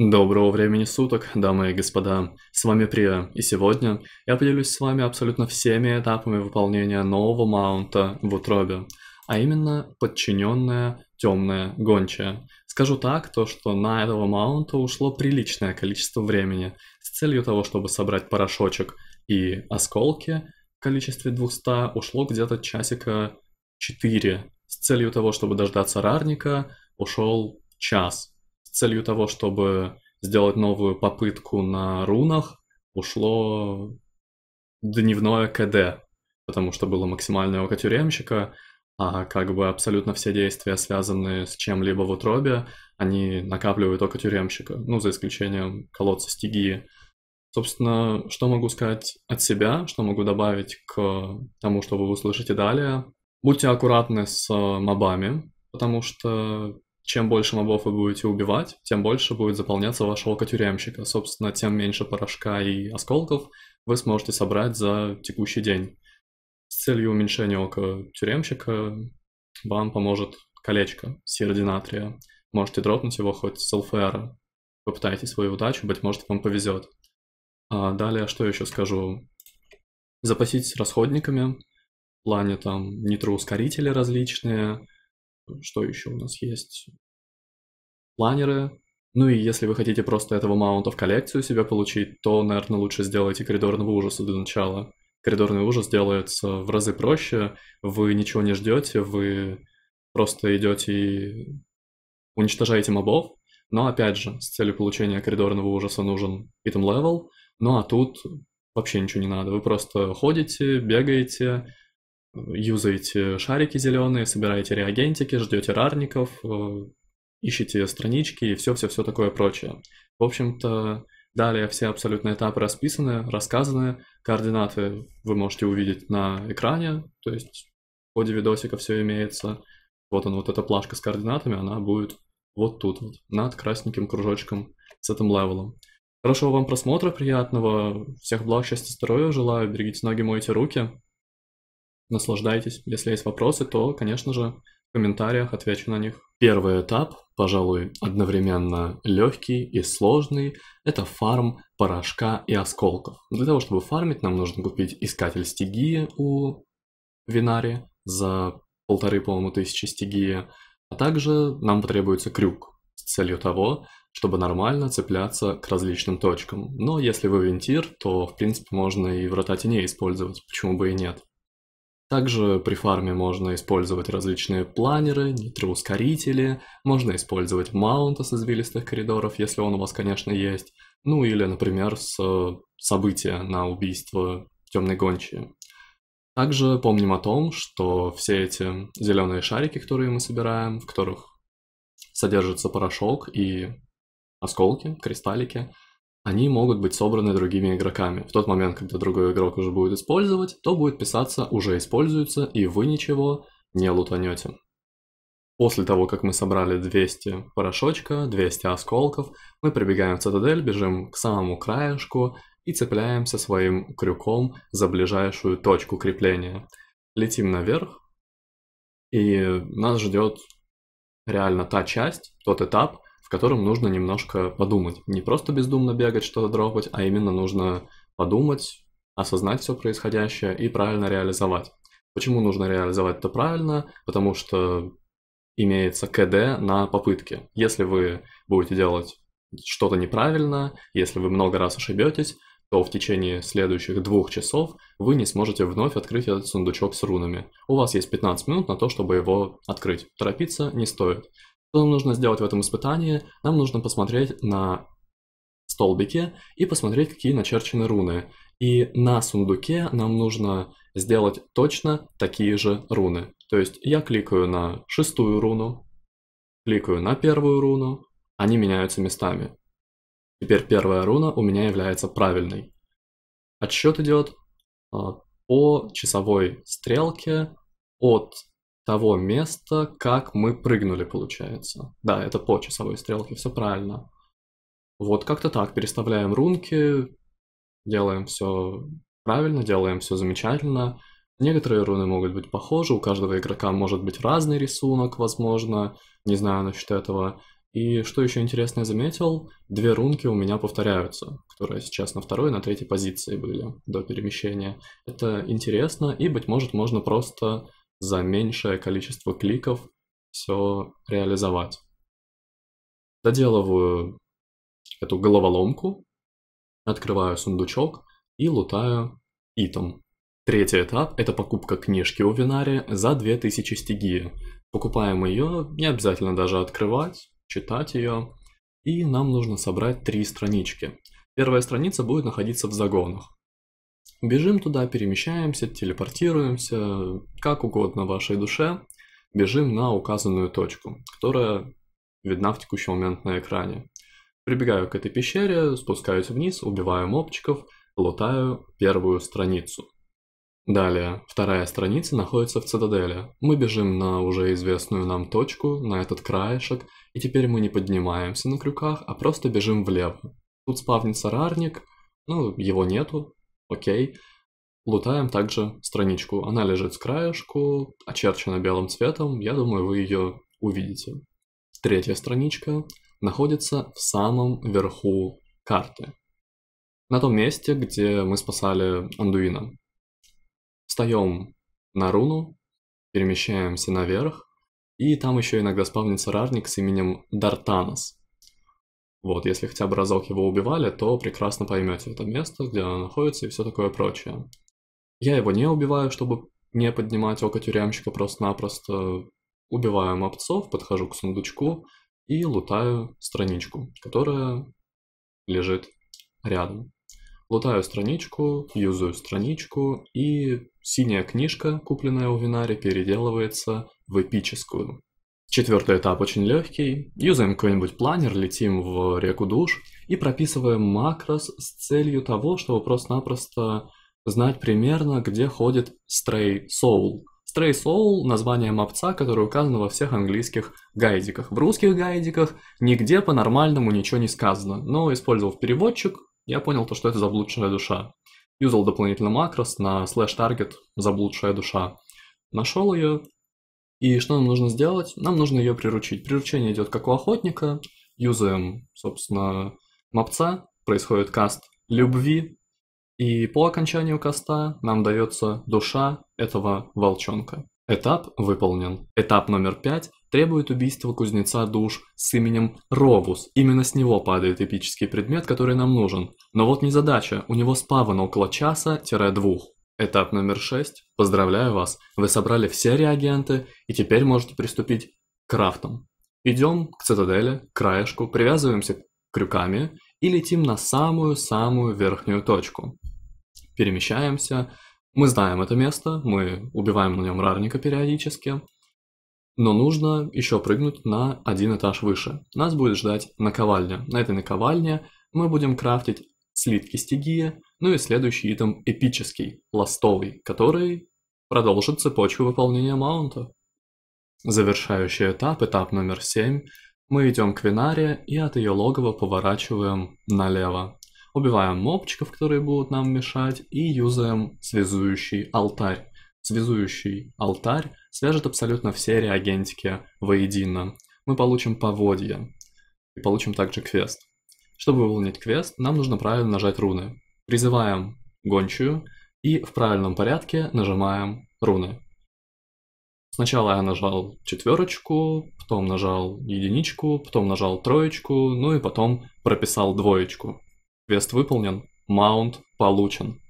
Доброго времени суток, дамы и господа. С вами Прия, и сегодня я поделюсь с вами абсолютно всеми этапами выполнения нового маунта в утробе, а именно подчиненная темная гончая. Скажу так, то что на этого маунта ушло приличное количество времени с целью того, чтобы собрать порошочек и осколки в количестве 200 ушло где-то часика 4. С целью того, чтобы дождаться рарника, ушел час целью того, чтобы сделать новую попытку на рунах, ушло дневное КД, потому что было максимальное око тюремщика, а как бы абсолютно все действия, связанные с чем-либо в утробе, они накапливают око тюремщика, ну, за исключением колодца стигии. Собственно, что могу сказать от себя, что могу добавить к тому, что вы услышите далее. Будьте аккуратны с э, мобами, потому что чем больше мобов вы будете убивать, тем больше будет заполняться вашего котюремщика. Собственно, тем меньше порошка и осколков вы сможете собрать за текущий день. С целью уменьшения ока тюремщика вам поможет колечко серди натрия. Можете дропнуть его хоть с ЛФР. Попытайтесь свою удачу, быть может, вам повезет. А далее, что еще скажу? Запаситесь расходниками, в плане там нитроускорители различные – что еще у нас есть? Планеры. Ну и если вы хотите просто этого маунта в коллекцию себе получить, то, наверное, лучше сделайте коридорного ужаса для начала. Коридорный ужас делается в разы проще, вы ничего не ждете, вы просто идете и уничтожаете мобов, но опять же, с целью получения коридорного ужаса нужен item level, ну а тут вообще ничего не надо, вы просто ходите, бегаете, юзаете шарики зеленые, собираете реагентики, ждете рарников, э, ищете странички и все-все-все такое прочее. В общем-то, далее все абсолютно этапы расписаны, рассказаны, координаты вы можете увидеть на экране, то есть в ходе видосика все имеется. Вот она, вот эта плашка с координатами, она будет вот тут вот, над красненьким кружочком с этим левелом. Хорошего вам просмотра, приятного, всех благ, счастья, здоровья желаю, берегите ноги, мойте руки наслаждайтесь. Если есть вопросы, то, конечно же, в комментариях отвечу на них. Первый этап, пожалуй, одновременно легкий и сложный, это фарм порошка и осколков. Для того, чтобы фармить, нам нужно купить искатель стигии у Винари за полторы, по-моему, тысячи стигия, а также нам потребуется крюк с целью того, чтобы нормально цепляться к различным точкам. Но если вы винтир, то, в принципе, можно и врата теней использовать, почему бы и нет. Также при фарме можно использовать различные планеры, нитроускорители, можно использовать маунта с извилистых коридоров, если он у вас, конечно, есть, ну или, например, с э, события на убийство темной гончии. Также помним о том, что все эти зеленые шарики, которые мы собираем, в которых содержится порошок и осколки, кристаллики – они могут быть собраны другими игроками. В тот момент, когда другой игрок уже будет использовать, то будет писаться «уже используется» и вы ничего не лутанете. После того, как мы собрали 200 порошочка, 200 осколков, мы прибегаем в цитадель, бежим к самому краешку и цепляемся своим крюком за ближайшую точку крепления. Летим наверх, и нас ждет реально та часть, тот этап, в котором нужно немножко подумать. Не просто бездумно бегать, что-то дропать, а именно нужно подумать, осознать все происходящее и правильно реализовать. Почему нужно реализовать это правильно? Потому что имеется КД на попытки. Если вы будете делать что-то неправильно, если вы много раз ошибетесь, то в течение следующих двух часов вы не сможете вновь открыть этот сундучок с рунами. У вас есть 15 минут на то, чтобы его открыть. Торопиться не стоит. Что нам нужно сделать в этом испытании? Нам нужно посмотреть на столбике и посмотреть, какие начерчены руны. И на сундуке нам нужно сделать точно такие же руны. То есть я кликаю на шестую руну, кликаю на первую руну, они меняются местами. Теперь первая руна у меня является правильной. Отсчет идет а, по часовой стрелке от того места, как мы прыгнули, получается. Да, это по часовой стрелке, все правильно. Вот как-то так, переставляем рунки, делаем все правильно, делаем все замечательно. Некоторые руны могут быть похожи, у каждого игрока может быть разный рисунок, возможно, не знаю насчет этого. И что еще интересное заметил, две рунки у меня повторяются, которые сейчас на второй и на третьей позиции были до перемещения. Это интересно, и, быть может, можно просто за меньшее количество кликов все реализовать. Доделываю эту головоломку, открываю сундучок и лутаю итом. Третий этап – это покупка книжки у Винари за 2000 стигии. Покупаем ее, не обязательно даже открывать, читать ее. И нам нужно собрать три странички. Первая страница будет находиться в загонах. Бежим туда, перемещаемся, телепортируемся, как угодно вашей душе. Бежим на указанную точку, которая видна в текущий момент на экране. Прибегаю к этой пещере, спускаюсь вниз, убиваю мопчиков, лутаю первую страницу. Далее, вторая страница находится в цитадели. Мы бежим на уже известную нам точку, на этот краешек, и теперь мы не поднимаемся на крюках, а просто бежим влево. Тут спавнится рарник, ну, его нету, Окей. Лутаем также страничку. Она лежит с краешку, очерчена белым цветом. Я думаю, вы ее увидите. Третья страничка находится в самом верху карты. На том месте, где мы спасали Андуина. Встаем на руну, перемещаемся наверх, и там еще иногда спавнится рарник с именем Дартанос. Вот, если хотя бы разок его убивали, то прекрасно поймете это место, где оно находится и все такое прочее. Я его не убиваю, чтобы не поднимать око тюремщика просто-напросто. Убиваю мопцов, подхожу к сундучку и лутаю страничку, которая лежит рядом. Лутаю страничку, юзаю страничку, и синяя книжка, купленная у Винари, переделывается в эпическую. Четвертый этап очень легкий. Юзаем какой-нибудь планер, летим в реку душ и прописываем макрос с целью того, чтобы просто-напросто знать примерно, где ходит Stray Soul. Stray Soul – название мопца, которое указано во всех английских гайдиках. В русских гайдиках нигде по-нормальному ничего не сказано, но, использовав переводчик, я понял то, что это заблудшая душа. Юзал дополнительно макрос на слэш-таргет «заблудшая душа». Нашел ее, и что нам нужно сделать? Нам нужно ее приручить. Приручение идет как у охотника. Юзаем, собственно, мопца. Происходит каст любви. И по окончанию каста нам дается душа этого волчонка. Этап выполнен. Этап номер пять требует убийства кузнеца душ с именем Ровус. Именно с него падает эпический предмет, который нам нужен. Но вот не задача, у него спаван около часа-двух. Этап номер 6. Поздравляю вас, вы собрали все реагенты и теперь можете приступить к крафтам. Идем к цитадели, к краешку, привязываемся крюками и летим на самую-самую верхнюю точку. Перемещаемся. Мы знаем это место, мы убиваем на нем рарника периодически. Но нужно еще прыгнуть на один этаж выше. Нас будет ждать наковальня. На этой наковальне мы будем крафтить слитки стигии, ну и следующий итем эпический, ластовый, который продолжит цепочку выполнения маунта. Завершающий этап, этап номер 7, мы идем к Винаре и от ее логова поворачиваем налево. Убиваем мопчиков, которые будут нам мешать, и юзаем связующий алтарь. Связующий алтарь свяжет абсолютно все реагентики воедино. Мы получим поводья и получим также квест. Чтобы выполнить квест, нам нужно правильно нажать руны. Призываем гончую и в правильном порядке нажимаем руны. Сначала я нажал четверочку, потом нажал единичку, потом нажал троечку, ну и потом прописал двоечку. Квест выполнен, маунт получен.